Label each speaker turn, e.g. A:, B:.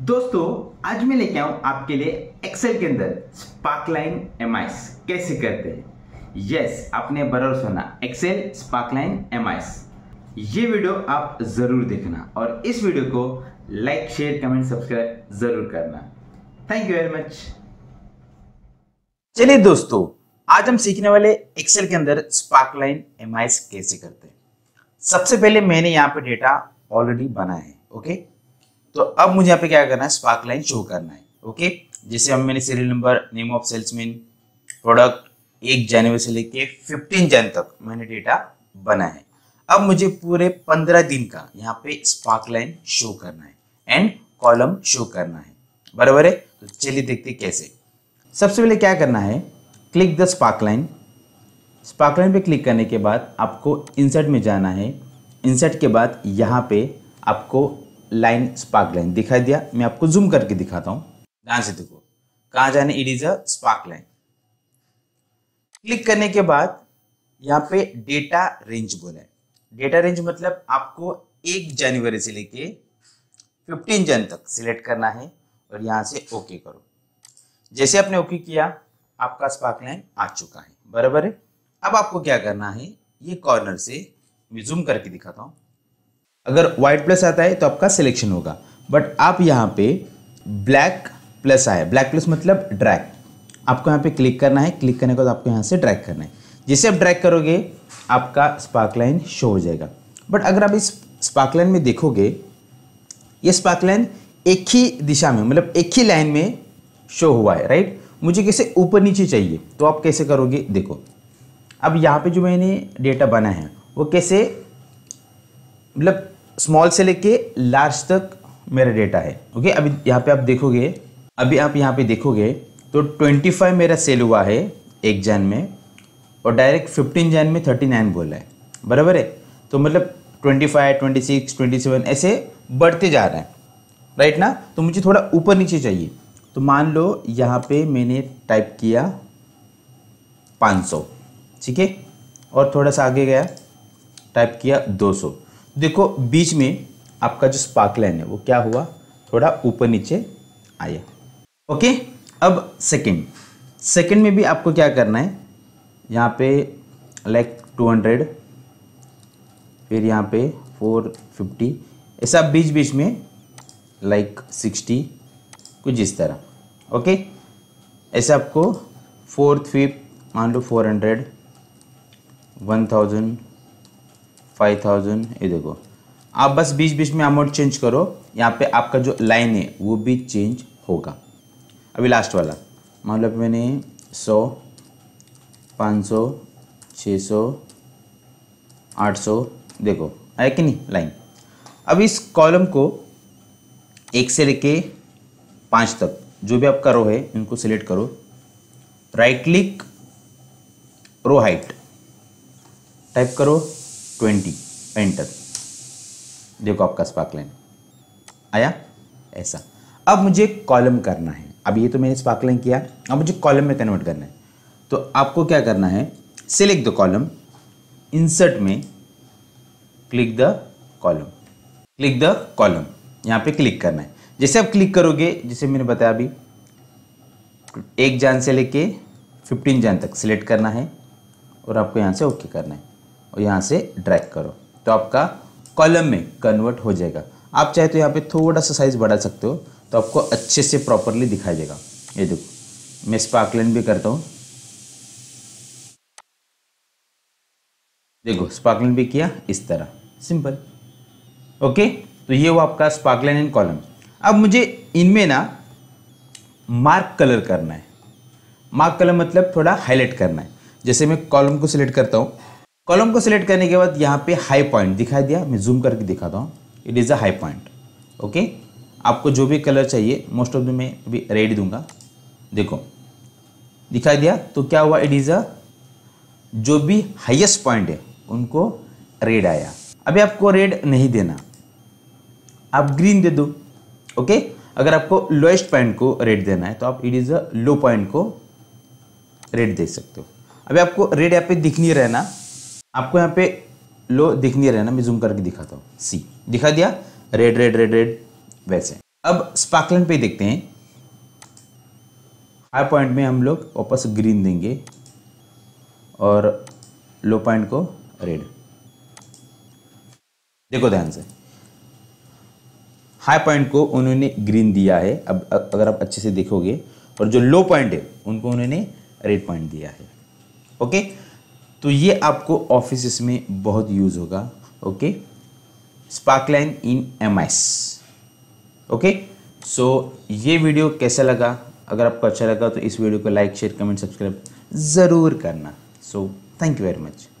A: दोस्तों आज मैं लेके आऊ आपके लिए एक्सेल के अंदर स्पार्कलाइन एम कैसे करते हैं यस आपने बराबर सुना एक्सेल स्पार्कलाइन एम ये वीडियो आप जरूर देखना और इस वीडियो को लाइक शेयर कमेंट सब्सक्राइब जरूर करना थैंक यू वेरी मच चलिए दोस्तों आज हम सीखने वाले एक्सेल के अंदर स्पार्कलाइन एम कैसे करते हैं सबसे पहले मैंने यहाँ पे डेटा ऑलरेडी बनाया है ओके okay? तो अब मुझे यहाँ पे क्या करना है स्पार्क लाइन शो करना है ओके जैसे हम मैंने serial number name of salesman product एक जनवरी से लेके फिफ्टीन जन तक मैंने डेटा बना है अब मुझे पूरे पंद्रह दिन का यहाँ पे स्पार्क लाइन शो करना है एंड कॉलम शो करना है बराबर है तो चलिए देखते कैसे सबसे पहले क्या करना है click the sparkline sparkline पे क्लिक करने के बाद आपको इंसर्ट में जाना है इंसर्ट के बाद यहाँ पे आपको लाइन स्पार्क लाइन दिखाई दिया मैं आपको जूम करके दिखाता हूं ध्यान से देखो कहा जाने it is a sparkline click करने के बाद यहाँ पे डेटा रेंज बोला है डेटा रेंज मतलब आपको एक जनवरी से लेके 15 जन तक सिलेक्ट करना है और यहां से ओके करो जैसे आपने ओके किया आपका स्पार्क लाइन आ चुका है बराबर है अब आपको क्या करना है ये कॉर्नर से मैं जूम करके दिखाता हूं अगर वाइट प्लस आता है तो आपका सिलेक्शन होगा बट आप यहाँ पे ब्लैक प्लस आया ब्लैक प्लस मतलब ड्रैक आपको यहाँ पे क्लिक करना है क्लिक करने के बाद आपको यहाँ से ड्रैक करना है जैसे आप ड्रैक करोगे आपका स्पार्क लाइन शो हो जाएगा बट अगर आप इस स्पार्क लाइन में देखोगे ये स्पार्क लाइन एक ही दिशा में मतलब एक ही लाइन में शो हुआ है राइट मुझे कैसे ऊपर नीचे चाहिए तो आप कैसे करोगे देखो अब यहाँ पे जो मैंने डेटा बना है वो कैसे मतलब स्मॉल से लेके लार्ज तक मेरा डेटा है ओके अभी यहाँ पे आप देखोगे अभी आप यहाँ पे देखोगे तो 25 मेरा सेल हुआ है एक जैन में और डायरेक्ट 15 जैन में 39 बोला है बराबर है तो मतलब 25, 26, 27 ऐसे बढ़ते जा रहे हैं राइट ना तो मुझे थोड़ा ऊपर नीचे चाहिए तो मान लो यहाँ पे मैंने टाइप किया 500 ठीक है और थोड़ा सा आगे गया टाइप किया 200 देखो बीच में आपका जो स्पार्क लाइन है वो क्या हुआ थोड़ा ऊपर नीचे आया ओके अब सेकंड सेकंड में भी आपको क्या करना है यहाँ पे लाइक टू हंड्रेड फिर यहाँ पे फोर फिफ्टी ऐसा बीच बीच में लाइक सिक्सटी कुछ इस तरह ओके ऐसे आपको फोर्थ फिफ्थ मान लो four hundred one thousand five thousand ये देखो आप बस बीच बीच में अमाउंट चेंज करो यहाँ पे आपका जो लाइन है वो भी चेंज होगा अभी लास्ट वाला मान लो मैंने सौ पाँच सौ छः सौ आठ सौ देखो है कि नहीं लाइन अब इस कॉलम को एक से लेके पाँच तक जो भी आपका रो है इनको सिलेक्ट करो right click row height type करो ट्वेंटी एंटर देखो आपका स्पार्कलाइन आया ऐसा अब मुझे कॉलम करना है अब ये तो मैंने स्पार्कलाइन किया अब मुझे कॉलम में कन्वर्ट करना है तो आपको क्या करना है सिलेक्ट द कॉलम इंसर्ट में click the column click the column यहाँ पे क्लिक करना है जैसे आप क्लिक करोगे जैसे मैंने बताया अभी एक जान से लेके फिफ्टीन जान तक सिलेक्ट करना है और आपको यहाँ से ओके करना है और यहाँ से ड्रैग करो तो आपका कॉलम में कन्वर्ट हो जाएगा आप चाहे तो यहाँ पे थोड़ा सा साइज़ बढ़ा सकते हो तो आपको अच्छे से प्रॉपरली दिखाई देगा ये देखो मैं स्पार्कलिन भी करता हूँ देखो स्पार्कलिन भी किया इस तरह सिंपल ओके तो ये वो आपका स्पार्कलिन इन कॉलम अब मुझे इनमें ना मार्क कलर करना है मार्क कलर मतलब थोड़ा हाईलाइट करना है जैसे मैं कॉलम को सिलेक्ट करता हूँ कॉलम को सिलेक्ट करने के बाद यहाँ पे हाई पॉइंट दिखाई दिया मैं जूम करके दिखाता हूँ it is a high point okay आपको जो भी कलर चाहिए मोस्ट ऑफ द मैं अभी रेड दूंगा देखो दिखाई दिया तो क्या हुआ इट इज़ अ जो भी हाइएस्ट पॉइंट है उनको रेड आया अभी आपको रेड नहीं देना आप ग्रीन दे दो ओके अगर आपको लोएस्ट पॉइंट को रेड देना है तो आप it is a low point को रेड दे सकते हो अभी आपको रेड यहाँ पे दिख नहीं रहना आपको यहाँ पे लो दिख नहीं रहा ना मैं जूम करके दिखाता हूँ सी दिखा दिया रेड रेड रेड रेड वैसे अब स्पार्कलन पे देखते हैं हाई पॉइंट में हम लोग वापस ग्रीन देंगे और लो पॉइंट को रेड देखो ध्यान से हाई पॉइंट को उन्होंने ग्रीन दिया है अब अगर आप अच्छे से देखोगे और जो लो पॉइंट है उनको उन्होंने रेड पॉइंट दिया है ओके तो ये आपको ऑफिस में बहुत यूज़ होगा okay sparkline in M okay so ये वीडियो कैसा लगा अगर आपको अच्छा लगा तो इस वीडियो को लाइक शेयर कमेंट सब्सक्राइब ज़रूर करना so thank you very much